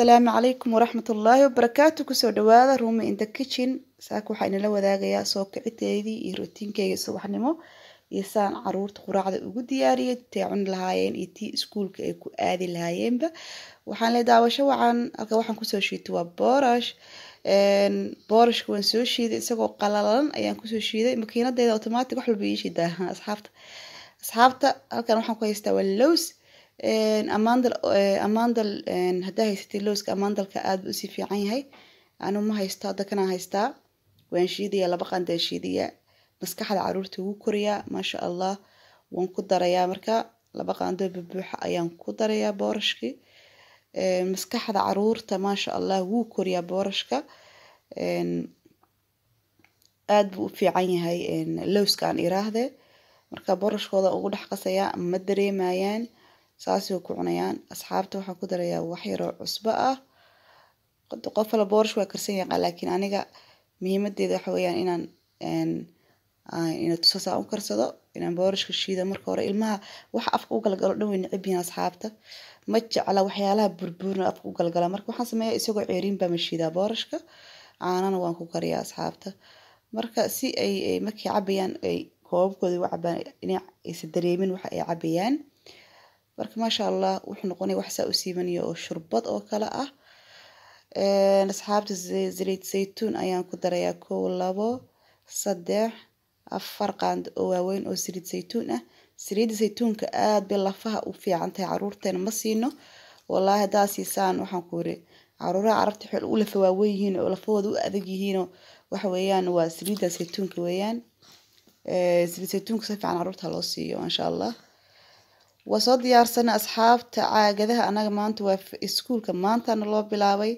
asalaamu calaykum waraxmatullaahi wabarakaatu kusoo dhawaada ruumi in the kitchen saaka waxaa inala wadaagayaa soo kiciteedii iyo rootiinkeyga subaxnimo iyo saan caruurta quraacda ugu diyaariyay tay cuni lahaayeen iyo tii iskuulka ay ku aadi lahaayeenba waxaan le daawasho wacan halka waxaan kusoo shiitay waa boorash boorashka waan soo shiiday isagoo qalalan ayaan kusoo shiiday makiinadeyda automatic wax walba ii shiidaa asxaabta asxaabta halkan waxaan ku haystaa waa lows amaandal eh, hadaa lowska looska amaandalka aad usii fiican yahay anuu ma haysto hadda kanaa haystaa waan shiidaya laba qandaan shiidaya maskaxda caruurta wuu koriyaa maasha allah waan ku darayaa marka laba qaandoo bubuuxa ayaan ku darayaa boorashkii maskaxda caruurta maasha allah wuu koriyaa boorashka aad buu u fiican yahay lowska aan iraahdee marka boorashkooda ugu dhex qasayaa ma dareemayaan saasay ku cunayaan asxaabta waxaan ku darayaa wax yaroo cusbo ah qof kale boorash waa karsan yaqaan laakiin aniga muhiimadeeda waxa weyaan inaan ina tusasaa u karsado inaan boorashka shiida marka hore ilmaha wax afka u galgalo dhan way necib asxaabta ma jecla waxyaalaha burbuurna afka u galgala marka waxaan sameeyaa isagoo ceeriin baa ma shiidaa boorashka caanana waan ku kariyaa asxaabta marka si ay markay cabayaan ay koobabkooda u cabaan inay dareemin waxa ay cabayaan marka maasha allah wuxuu noqonay wax saa u siibanayo oo shurbad oo kale ah asxaabta zalayd saytuun ayaan ku darayaa kow labo saddex afar qaando oo waaweyn oo saliid saytuun ah saliidda saytuunka aada bay lafaha u fiican tahay caruurteena ma siino wallaahi haddaa siisaan waxaan ku yiri caruuraha carabta xool u lafa waaweyn yihiin oo lafahooda u adag yihiinoo waxa weeyaan waa saliidda zaytuunka weeyaan saliid zaytuunka si fiican caruurta loo siiyo insha allah waa soo diyaarsana asxaabta caagadaha anaga maanta waa iskuulka maantana loo bilaabay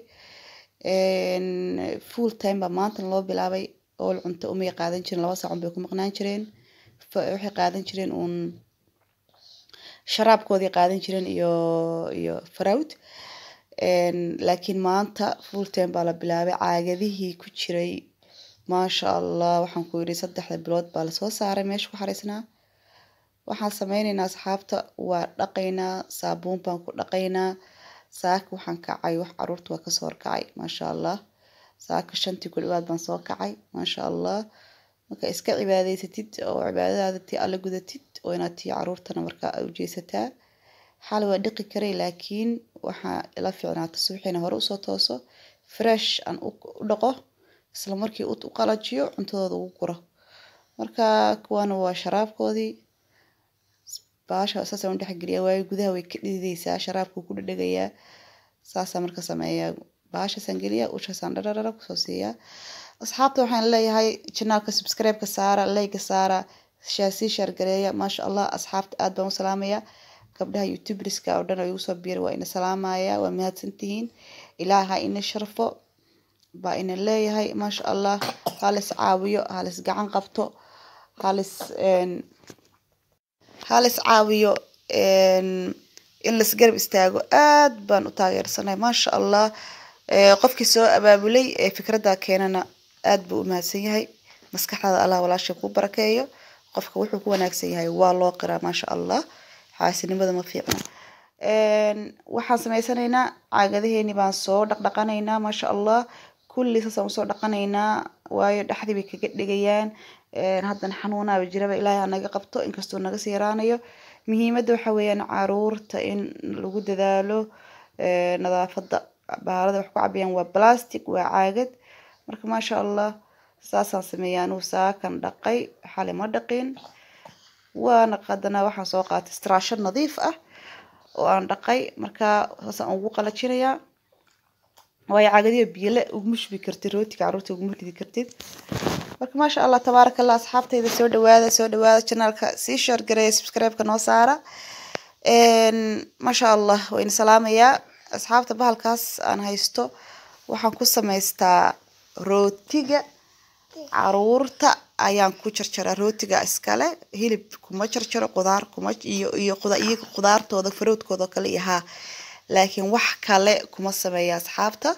full time baa maantana loo bilaabay ool cunto umay qaadan jireen laba saacun bay ku maqnaan jireen waxay qaadan jireen uun sharaabkoodii qaadan jireen iyo iyo farowd laakiin maanta full time baa la bilaabay caagadihii ku jiray maasha allah waxaan ku yidhi saddexda bilood baa lasoo saaray meesha ku xariisnaa waxaan sameyneynaa asxaabta waa dhaqeynaa saabuun baan ku dhaqeynaa saaka waxaan kacay wax caruurta waa kasoo horkacay maasha allah saaka shantii ku baan soo kacay maasha allah marka iska cibaadeysatid oo cibaadadaada tii alla gudatid oo inaad tii caruurtana markaa ujeesataa xal waa dhiqi karay laakiin waxaa ila fiicnaata suuxiina hore usoo tooso fresh aan u dhaqo isla markii u qalajiyo cuntadooda ugu guro marka kuwana waa sharaabkoodii baasha saas u dhexgeliya waayo gudaha way ka dhididaysaa sharaabku ku dhadhagayaa saasaa marka sameeyaa baashasaan geliya ushaasaan dhararara kusoo siiyaa asxaabta waxaan leeyahay janaalka subscribe saara layga saara sii shaargareeya maasha allah asxaabta aad baan u salaamayaa gabdhaha youtubriska oo dhan oo igu soo biira waa ina salaamaya waa mahadsantihiin ilaaha ina sharfo baa ina leeyahay maasha allah halis caawiyo halis gacan qabto halis hala is caawiyo in lasgarab istaago aad baan u taageersanay maasha allah qofkii soo abaabulay ee fikradda keenana aada buu u mahadsan yahay maskaxdaada allah walaashay kuu barakeeyo qofka wuxuu ku wanaagsan yahay waa loo qiraa maasha allah xaasinimada ma fiicna waxaan samaysanaynaa caagadaheeni baan soo dhaqdhaqanaynaa maasha allah kulli saasaan usoo dhaqanaynaa waayo dhexdii bay kaga dhigayaan haddana xanuunaaba jiraba ilaahay anaga qabto inkastoo nagasii yaraanayo muhiimadda waxa weeyaan caruurta in lagu dadaalo nadaafada baalada wax ku cabiyaan waa blastic waa caagad marka maasha allah saasaan sameeya anuu saakan dhaqay xali ma dhaqin waana haddana waxaan soo qaatay straashad nadiif ah oo aan dhaqay markaa saasaan ugu qalajinayaa waayo caagadiyo biyole uguma shubi kartid rootiga caruurta uguma ridi kartid marka maasha allah tabaarak allah asxaabtayda soo dhawaada soo dhawaada janaalka sii sheergareya subscribeka noo saara maasha allah wayn salaamayaa asxaabta bahalkaas aan haysto waxaan ku samaystaa rootiga caruurta ayaan ku jarjara rootiga iskale hilib kuma jarjaro qudaar kuma iyo iyo iyaga qudaartooda faroodkooda kale iyo haa laakiin wax kale kuma sameeya asxaabta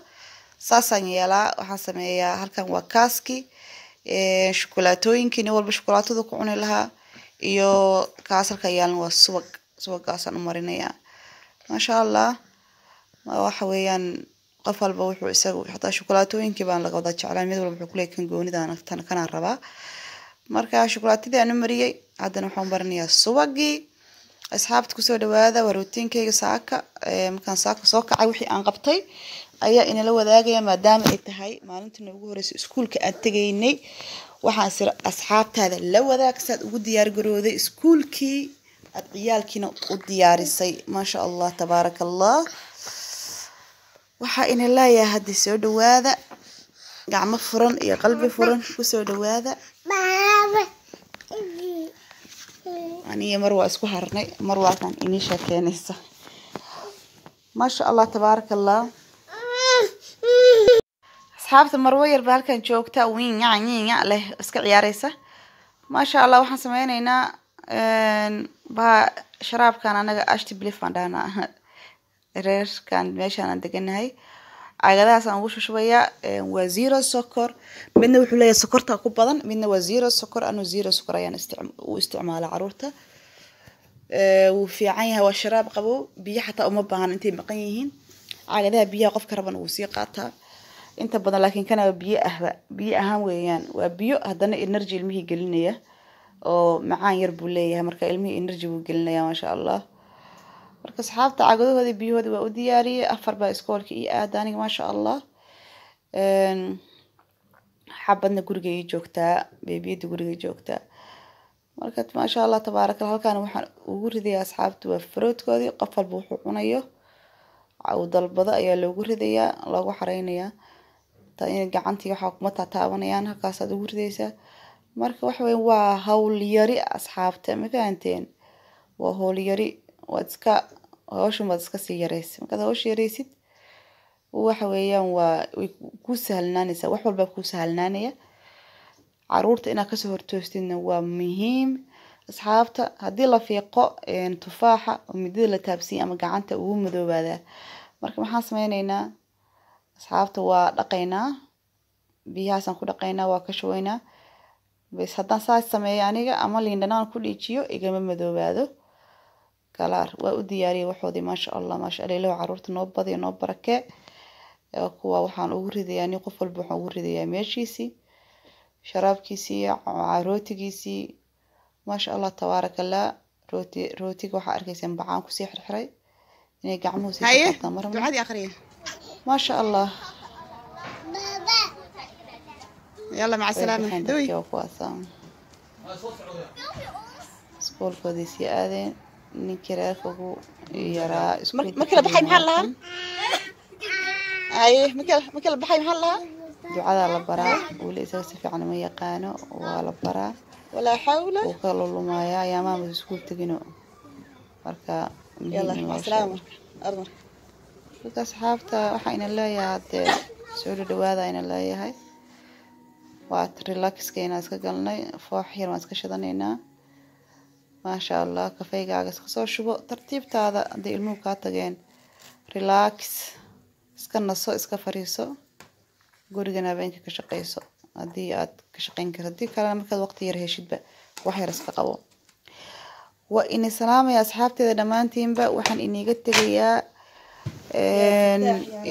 saasaan yeelaa waxaan sameeyaa halkan waa kaaski shukulaatooyinki nin walba shukulaatada ku cuni lahaa iyo kaasalka yaalna waa subag subagaasaan u marinayaa maasha allah waxa weeyaan qof walba wuxuu isagu hataa shukulaatooyinkii baan laga wada jeclaa mid walba wuxuu kuleey kan goonidan tan kanaan rabaa marka shukulaatadii aan u mariyay haddana waxaan marinayaa subagii asxaabta kusoo dhawaada waa rootiinkayga saaka markaan saaka soo kacay wixii aan qabtay ayaa inala wadaagaya maadaama ay tahay maalintina ugu horreysay iskuulka aan tegaynay waxaan sira asxaabtaada la wadaagsaad saad ugu diyaargarooday iskuulkii aad ciyaalkiina u diyaarisay maasha allah tabaaraka allah waxaa ina leeyahay haddii soo dhawaada gacmo furan iyo qalbi furan kusoo dhawaada aniyo mar waa isku harnay mar waakan inisha sheekeynaysa maasha allah tabaaraka allah asxaabta marwo yarba halkan joogta wiin yac yinya leh iska ciyaareysa maasha allah waxaan sameyneynaa baa sharaabkan anaga ashti baan dhahnaa reerkan meeshaan aan deganahay cagadahaas aan ugu shushubaya eh, waa zero socor midna wuxuu leeyahay sokorta ku badan midna waa zero socor anu zero socor ayaan u isticmaala caruurta eh, wuu fiican yahay waa sharaab qabow biyo xataa uma baahan intay maqan yihiin cagadaha biyaha qofka rabana wuu sii qaataa inta badan laakiin kana waa biyo ahba biyo ahaan weeyaan waa biyo haddana energy ilmihii gelinaya oo macaan yar buu leeyahay marka ilmihii energy buu gelinaya maasha allah marka asxaabta cagadahooda biyahooda waa u diyaariyey afar baa iskoolka io aada aniga maasha allah ehm, xabadna gurigay joogtaa beebiyada gurigay joogtaa marka maasha allah tabaarakala halkaan waxaan ugu ridaya asxaabta waa faroodkoodii qof walba wuxuu cunayo u dalbado ayaa loogu ridayaa loogu xareynayaa gacantii waxaa kuma taataabanayaan halkaasaad ugu ridaysaa marka waxaweya waa hawl yari asxaabta ma fahanteen waa hoolyari waad iska hawshan waad iska sii yareysid markaad hawsha yareysid waxa weeyaan waa way ku sahlananaysaa wax walbaa kuu sahlananaya caruurta inaad kasoo hortoostidna waa muhiim asxaabta haddii la fiiqo tufaaxa oo midida la taabsiiya ama gacanta ugu madoobaadaa marka maxaan sameyneynaa asxaabta waa dhaqaynaa biyahaasaan ku dhaqaynaa waa ka shubaynaa bes haddaan saas sameeyo aniga ama liindhanaan ku dhiijiyo igama madoobaado galaar waa u diyaariyay waxoodii maasha allah maasha alailah caruurta noo badiyo noo barake kuwa waxaan ugu ridayaa nin qof walba waxaan ugu ridayaa meeshiisii sharaabkiisii rootigiisii maasha allah tabaaraka allah rooti rootiga waxaa arkayseen bacaan kusii xirxiray inay gacmuhu sii allah يلا مع السلامة دوي iskuulkoodii sii aadeen ninkii reerkagu yaraa markii baxay maxaa lahaa aye markii la baxay maxaa lahaa ducadaa la baraa weli isaga si fiican uma yaqaano waa la baraa walaa xawla wuu ka lulumayaa ayaa maamad iskuul tegino marka dadka asxaabta waxaa ina leeyahay dee soo dhawaada ina leeyahay waa relaxka inaa iska galnay foox yar waan iska shadanaynaa maasha allah kafeygaaga iskasoo shubo tartiibtaada hadday ilmuhu kaa tageen relax iska naso iska fariiso gurigana habeenka ka shaqeyso haddii aad ka shaqeyn karto haddii kalena markaad waqti yar heshidba wax yar iska qabo waa ini salaamaya asxaabteeda dhammaantiinba waxaan iniga tegayaa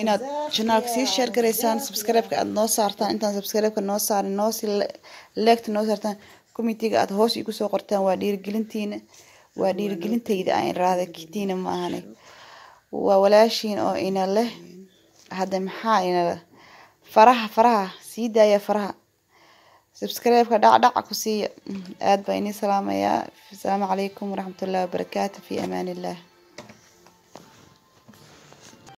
inaad janaalka sii sheer garaysaan subscribe-ka aada noo saartaan intaan subscribe-ka noo saarin noo leegta noo saartaan komitiga aad hoos igu soo qortaan waa dhiirigelintiina waa dhiirigelintayda aan iraahda kitiina maahane waa walaashiin oo ina leh hadda maxaa inala faraha faraha sii daaya faraha subscribe dhacdhac ku siiya mm, aada baa inii salaamayaa asalaamu calaykum waraxmatullahi wabarakaatu fi amaanillah